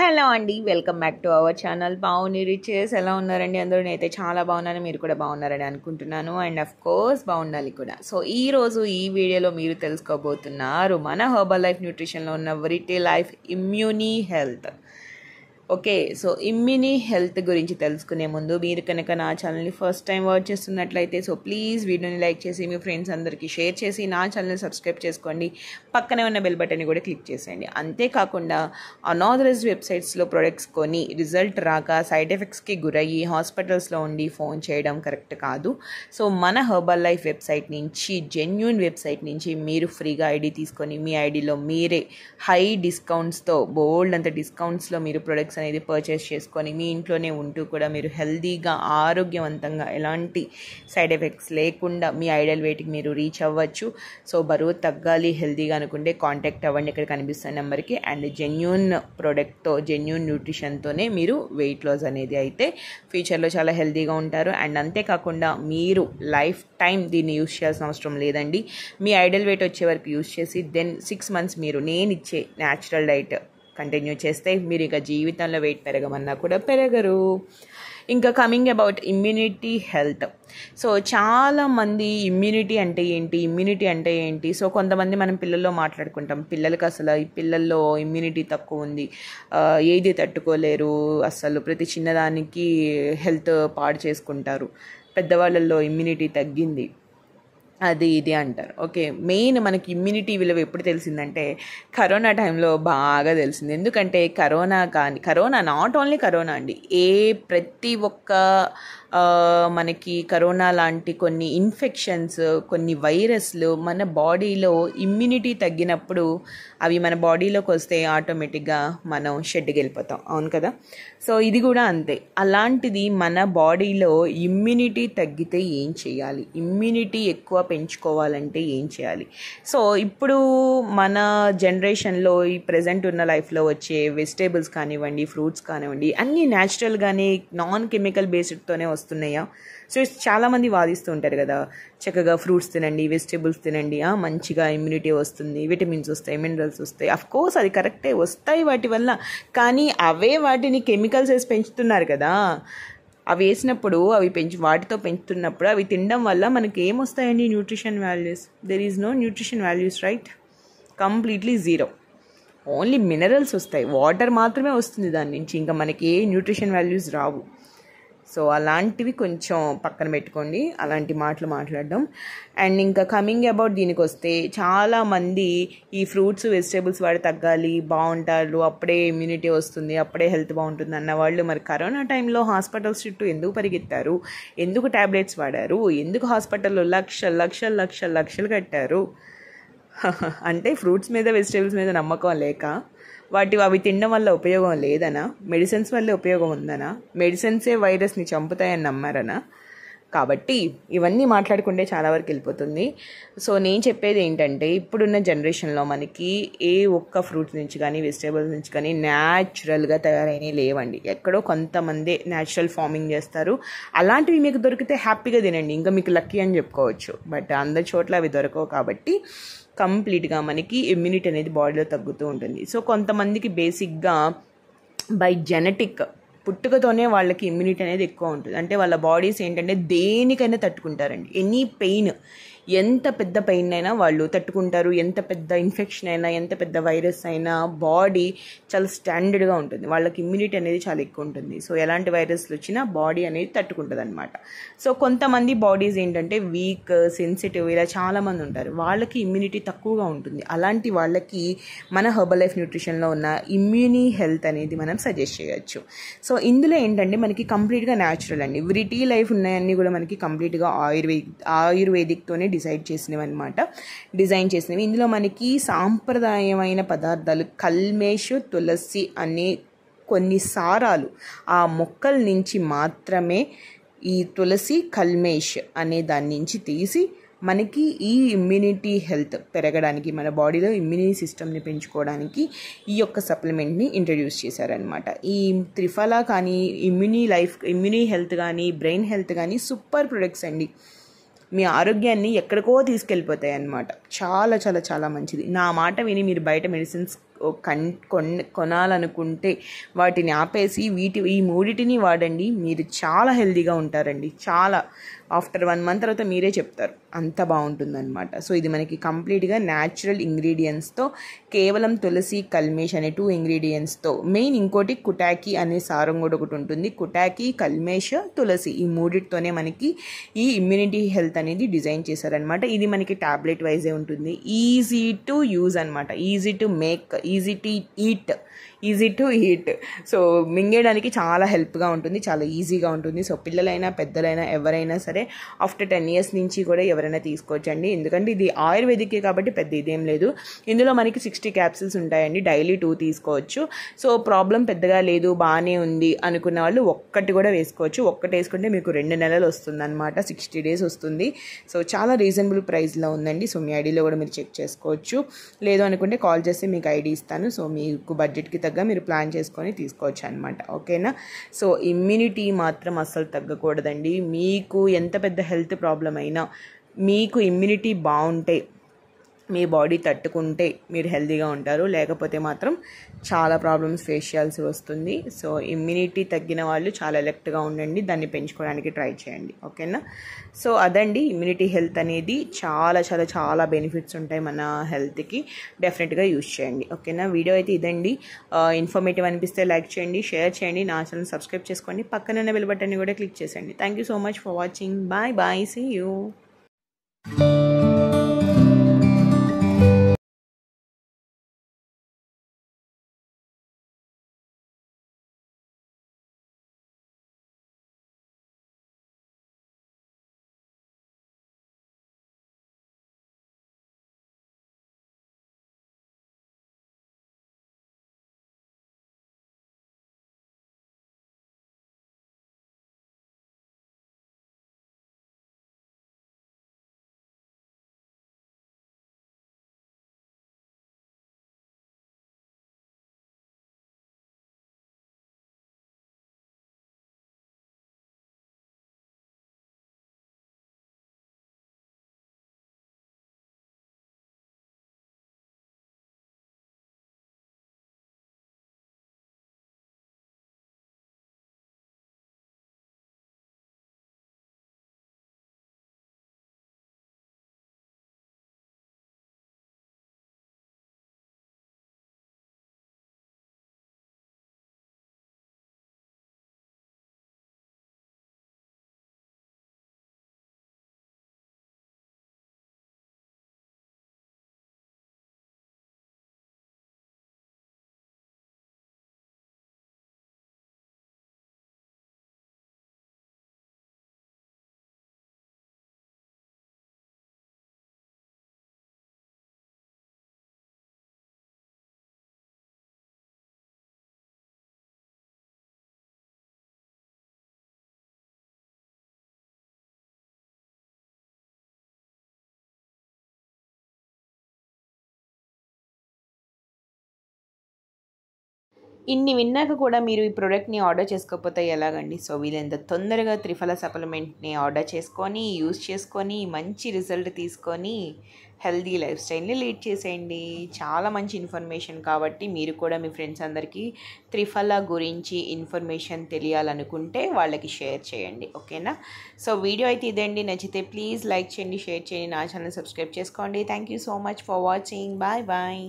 hello అండి welcome back to our channel బాగుంది riches ఎలా ఉన్నారండి అందరూ నేనైతే చాలా బాగున్నాను మీరు కూడా బాగున్నారని అనుకుంటున్నాను అండ్ అఫ్ కోర్స్ బాగుండాలి కూడా సో ఈరోజు ఈ వీడియోలో మీరు తెలుసుకోబోతున్నారు మన హర్బల్ లైఫ్ న్యూట్రిషన్లో ఉన్న variety life immune health okay so immune health గురించి తెలుసుకునే ముందు మీరు కనుక నా ఛానల్ని ఫస్ట్ టైం వాచ్ చేస్తున్నట్లయితే సో ప్లీజ్ వీడియోని లైక్ చేసి మీ ఫ్రెండ్స్ అందరికీ షేర్ చేసి నా ఛానల్ని సబ్స్క్రైబ్ చేసుకోండి పక్కనే ఉన్న బెల్ బటన్ని కూడా క్లిక్ చేసేయండి అంతేకాకుండా అనాథరైజ్ వెబ్సైట్స్లో ప్రొడక్ట్స్ కొని రిజల్ట్ రాక సైడ్ ఎఫెక్ట్స్కి గురయ్యి హాస్పిటల్స్లో ఉండి ఫోన్ చేయడం కరెక్ట్ కాదు సో మన హర్బల్ లైఫ్ వెబ్సైట్ నుంచి జెన్యున్ వెబ్సైట్ నుంచి మీరు ఫ్రీగా ఐడి తీసుకొని మీ ఐడిలో మీరే హై డిస్కౌంట్స్తో బోల్డ్ అంత డిస్కౌంట్స్లో మీరు ప్రొడక్ట్స్ అనేది పర్చేస్ చేసుకొని మీ ఇంట్లోనే ఉంటూ కూడా మీరు హెల్దీగా ఆరోగ్యవంతంగా ఎలాంటి సైడ్ ఎఫెక్ట్స్ లేకుండా మీ ఐడల్ వెయిట్కి మీరు రీచ్ అవ్వచ్చు సో బరువు తగ్గాలి హెల్దీగా అనుకుంటే కాంటాక్ట్ అవ్వండి ఇక్కడ కనిపిస్తున్న నెంబర్కి అండ్ జెన్యున్ ప్రోడక్ట్తో జెన్యున్ న్యూట్రిషన్తోనే మీరు వెయిట్ లాస్ అనేది అయితే ఫ్యూచర్లో చాలా హెల్దీగా ఉంటారు అండ్ అంతేకాకుండా మీరు లైఫ్ టైం దీన్ని యూస్ చేయాల్సిన అవసరం లేదండి మీ ఐడల్ వెయిట్ వచ్చే వరకు యూస్ చేసి దెన్ సిక్స్ మంత్స్ మీరు నేను ఇచ్చే న్యాచురల్ డైట్ కంటిన్యూ చేస్తే మీరు ఇక జీవితంలో వెయిట్ పెరగమన్నా కూడా పెరగరు ఇంకా coming about immunity health so చాలామంది ఇమ్యూనిటీ అంటే ఏంటి ఇమ్యూనిటీ అంటే ఏంటి సో కొంతమంది మనం పిల్లల్లో మాట్లాడుకుంటాం పిల్లలకి అసలు ఈ పిల్లల్లో ఇమ్యూనిటీ తక్కువ ఉంది ఏది తట్టుకోలేరు అసలు ప్రతి చిన్నదానికి హెల్త్ పాడు చేసుకుంటారు పెద్దవాళ్ళల్లో ఇమ్యూనిటీ తగ్గింది అది ఇది అంటారు ఓకే మెయిన్ మనకి ఇమ్యూనిటీ విలువ ఎప్పుడు తెలిసిందంటే కరోనా టైంలో బాగా తెలిసింది ఎందుకంటే కరోనా కానీ కరోనా నాట్ ఓన్లీ కరోనా అండి ఏ ప్రతి ఒక్క మనకి కరోనా లాంటి కొన్ని ఇన్ఫెక్షన్స్ కొన్ని వైరస్లు మన బాడీలో ఇమ్యూనిటీ తగ్గినప్పుడు అవి మన బాడీలోకి వస్తే ఆటోమేటిక్గా మనం షెడ్కి వెళ్ళిపోతాం అవును కదా సో ఇది కూడా అంతే అలాంటిది మన బాడీలో ఇమ్యూనిటీ తగ్గితే ఏం చేయాలి ఇమ్యూనిటీ ఎక్కువ పెంచుకోవాలంటే ఏం చేయాలి సో ఇప్పుడు మన జనరేషన్లో ఈ ప్రజెంట్ ఉన్న లైఫ్లో వచ్చే వెజిటేబుల్స్ కానివ్వండి ఫ్రూట్స్ కానివ్వండి అన్నీ న్యాచురల్గానే నాన్ కెమికల్ బేస్డ్తోనే వస్తున్నాయా సో చాలామంది వాదిస్తూ ఉంటారు కదా చక్కగా ఫ్రూట్స్ తినండి వెజిటేబుల్స్ తినండి మంచిగా ఇమ్యూనిటీ వస్తుంది విటమిన్స్ వస్తాయి మినరల్స్ వస్తాయి అఫ్ కోర్స్ అది కరెక్టే వస్తాయి వాటి వల్ల కానీ అవే వాటిని కెమికల్స్ వేసి పెంచుతున్నారు కదా అవి వేసినప్పుడు అవి పెంచి వాటితో పెంచుతున్నప్పుడు అవి తినడం వల్ల మనకి ఏమొస్తాయండి nutrition values there is no nutrition values right completely zero only minerals వస్తాయి వాటర్ మాత్రమే వస్తుంది దాని నుంచి ఇంకా మనకి ఏ న్యూట్రిషన్ వాల్యూస్ రావు సో అలాంటివి కొంచెం పక్కన పెట్టుకోండి అలాంటి మాటలు మాట్లాడడం అండ్ ఇంకా కమింగ్ అబౌట్ దీనికి వస్తే చాలామంది ఈ ఫ్రూట్స్ వెజిటేబుల్స్ వాడి తగ్గాలి బాగుంటారు అప్పుడే ఇమ్యూనిటీ వస్తుంది అప్పుడే హెల్త్ బాగుంటుంది అన్న వాళ్ళు మరి కరోనా టైంలో హాస్పిటల్స్ చుట్టూ ఎందుకు పరిగెత్తారు ఎందుకు ట్యాబ్లెట్స్ వాడారు ఎందుకు హాస్పిటల్లో లక్ష లక్ష లక్ష లక్షలు కట్టారు అంటే ఫ్రూట్స్ మీద వెజిటేబుల్స్ మీద నమ్మకం లేక వాటి అవి తినడం వల్ల ఉపయోగం లేదనా మెడిసిన్స్ వల్ల ఉపయోగం ఉందనా మెడిసిన్సే వైరస్ని చంపుతాయని నమ్మారనా కాబట్టి ఇవన్నీ మాట్లాడుకుంటే చాలా వరకు వెళ్ళిపోతుంది సో నేను చెప్పేది ఏంటంటే ఇప్పుడున్న జనరేషన్లో మనకి ఏ ఒక్క ఫ్రూట్స్ నుంచి కానీ వెజిటేబుల్స్ నుంచి కానీ న్యాచురల్గా తయారైనవి లేవండి ఎక్కడో కొంతమంది న్యాచురల్ ఫార్మింగ్ చేస్తారు అలాంటివి మీకు దొరికితే హ్యాపీగా తినండి ఇంకా మీకు లక్కీ అని చెప్పుకోవచ్చు బట్ అందరి చోట్ల అవి దొరకవు కాబట్టి కంప్లీట్గా మనకి ఇమ్యూనిటీ అనేది బాడీలో తగ్గుతూ ఉంటుంది సో కొంతమందికి బేసిక్గా బై జెనెటిక్ పుట్టుకతోనే వాళ్ళకి ఇమ్యూనిటీ అనేది ఎక్కువ ఉంటుంది అంటే వాళ్ళ బాడీస్ ఏంటంటే దేనికైనా తట్టుకుంటారండి ఎనీ పెయిన్ ఎంత పెద్ద పెయిన్ అయినా వాళ్ళు తట్టుకుంటారు ఎంత పెద్ద ఇన్ఫెక్షన్ అయినా ఎంత పెద్ద వైరస్ అయినా బాడీ చాలా స్టాండర్డ్గా ఉంటుంది వాళ్ళకి ఇమ్యూనిటీ అనేది చాలా ఎక్కువ ఉంటుంది సో ఎలాంటి వైరస్లు వచ్చినా బాడీ అనేది తట్టుకుంటుంది అనమాట సో కొంతమంది బాడీస్ ఏంటంటే వీక్ సెన్సిటివ్ ఇలా చాలామంది ఉంటారు వాళ్ళకి ఇమ్యూనిటీ తక్కువగా ఉంటుంది అలాంటి వాళ్ళకి మన హర్బల్ లైఫ్ న్యూట్రిషన్లో ఉన్న ఇమ్యూనీ హెల్త్ అనేది మనం సజెస్ట్ చేయొచ్చు సో ఇందులో ఏంటంటే మనకి కంప్లీట్గా న్యాచురల్ అండి ఇవి టీ లైఫ్ ఉన్నాయన్నీ కూడా మనకి కంప్లీట్గా ఆయుర్వేదిక్ ఆయుర్వేదిక్తోనే డిసైడ్ చేసినవి అనమాట డిజైన్ చేసినవి ఇందులో మనకి సాంప్రదాయమైన పదార్థాలు కల్మేష్ తులసి అనే కొన్ని సారాలు ఆ మొక్కల నుంచి మాత్రమే ఈ తులసి కల్మేష్ అనే దాని నుంచి తీసి మనకి ఈ ఇమ్యూనిటీ హెల్త్ పెరగడానికి మన బాడీలో ఇమ్యూనిటీ సిస్టమ్ని పెంచుకోవడానికి ఈ యొక్క సప్లిమెంట్ని ఇంట్రడ్యూస్ చేశారనమాట ఈ త్రిఫలా కానీ ఇమ్యూనీ లైఫ్ ఇమ్యూనీ హెల్త్ కానీ బ్రెయిన్ హెల్త్ కానీ సూపర్ ప్రొడక్ట్స్ అండి మీ ఆరోగ్యాన్ని ఎక్కడికో తీసుకెళ్ళిపోతాయి అన్నమాట చాలా చాలా చాలా మంచిది నా మాట విని మీరు బయట మెడిసిన్స్ కన్ కొనాలనుకుంటే వాటిని ఆపేసి వీటి ఈ మూడిటిని వాడండి మీరు చాలా హెల్దీగా ఉంటారండి చాలా ఆఫ్టర్ వన్ మంత్ తర్వాత మీరే చెప్తారు అంత బాగుంటుందన్నమాట సో ఇది మనకి కంప్లీట్గా న్యాచురల్ ఇంగ్రీడియంట్స్తో కేవలం తులసి కల్మేష్ అనే టూ ఇంగ్రీడియంట్స్తో మెయిన్ ఇంకోటి కుటాకి అనే సారం కూడా ఒకటి ఉంటుంది కుటాకి కల్మేష్ తులసి ఈ మూడిటితోనే మనకి ఈ ఇమ్యూనిటీ హెల్త్ అనేది డిజైన్ చేశారనమాట ఇది మనకి ట్యాబ్లెట్ వైజే ఉంటుంది ఈజీ టు యూజ్ అనమాట easy to make easy to eat easy to heat so మింగేయడానికి చాలా హెల్ప్గా ఉంటుంది చాలా ఈజీగా ఉంటుంది సో పిల్లలైనా పెద్దలైనా ఎవరైనా సరే ఆఫ్టర్ టెన్ ఇయర్స్ నుంచి కూడా ఎవరైనా తీసుకోవచ్చండి ఎందుకంటే ఇది ఆయుర్వేదికే కాబట్టి పెద్ద ఇదేం లేదు ఇందులో మనకి సిక్స్టీ క్యాప్సిల్స్ ఉంటాయండి డైలీ టూ తీసుకోవచ్చు సో ప్రాబ్లం పెద్దగా లేదు బాగానే ఉంది అనుకున్న వాళ్ళు ఒక్కటి కూడా వేసుకోవచ్చు ఒక్కటి వేసుకుంటే మీకు రెండు నెలలు వస్తుంది అనమాట సిక్స్టీ డేస్ వస్తుంది సో చాలా రీజనబుల్ ప్రైస్లో ఉందండి సో మీ ఐడిలో కూడా మీరు చెక్ చేసుకోవచ్చు లేదు అనుకుంటే కాల్ చేస్తే మీకు ఐడి ఇస్తాను సో మీకు బడ్జెట్కి తగ్గ తగ్గ మీరు ప్లాన్ చేసుకొని తీసుకోవచ్చు అనమాట ఓకేనా సో ఇమ్యూనిటీ మాత్రం అస్సలు తగ్గకూడదండి మీకు ఎంత పెద్ద హెల్త్ ప్రాబ్లం అయినా మీకు ఇమ్యూనిటీ బాగుంటే మీ బాడీ తట్టుకుంటే మీరు హెల్తీగా ఉంటారు లేకపోతే మాత్రం చాలా ప్రాబ్లమ్స్ ఫేస్ చేయాల్సి వస్తుంది సో ఇమ్యూనిటీ తగ్గిన వాళ్ళు చాలా ఎలెక్ట్గా ఉండండి దాన్ని పెంచుకోవడానికి ట్రై చేయండి ఓకేనా సో అదండి ఇమ్యూనిటీ హెల్త్ అనేది చాలా చాలా చాలా బెనిఫిట్స్ ఉంటాయి మన హెల్త్కి డెఫినెట్గా యూజ్ చేయండి ఓకేనా వీడియో అయితే ఇదండి ఇన్ఫర్మేటివ్ అనిపిస్తే లైక్ చేయండి షేర్ చేయండి నా ఛానల్ సబ్స్క్రైబ్ చేసుకోండి పక్కన బెల్ బటన్ని కూడా క్లిక్ చేసేయండి thank you so much for watching bye bye see you ఇన్ని విన్నాక కూడా మీరు ఈ ప్రోడక్ట్ని ఆర్డర్ చేసుకోకపోతే ఎలాగండి సో వీళ్ళంత తొందరగా త్రిఫల సప్లిమెంట్ని ఆర్డర్ చేసుకొని యూజ్ చేసుకొని మంచి రిజల్ట్ తీసుకొని హెల్దీ లైఫ్ స్టైల్ని లీడ్ చేసేయండి చాలా మంచి ఇన్ఫర్మేషన్ కాబట్టి మీరు కూడా మీ ఫ్రెండ్స్ అందరికీ త్రిఫల గురించి ఇన్ఫర్మేషన్ తెలియాలనుకుంటే వాళ్ళకి షేర్ చేయండి ఓకేనా సో వీడియో అయితే ఇదండి నచ్చితే ప్లీజ్ లైక్ చేయండి షేర్ చేయండి నా ఛానల్ సబ్స్క్రైబ్ చేసుకోండి thank you so much for watching bye bye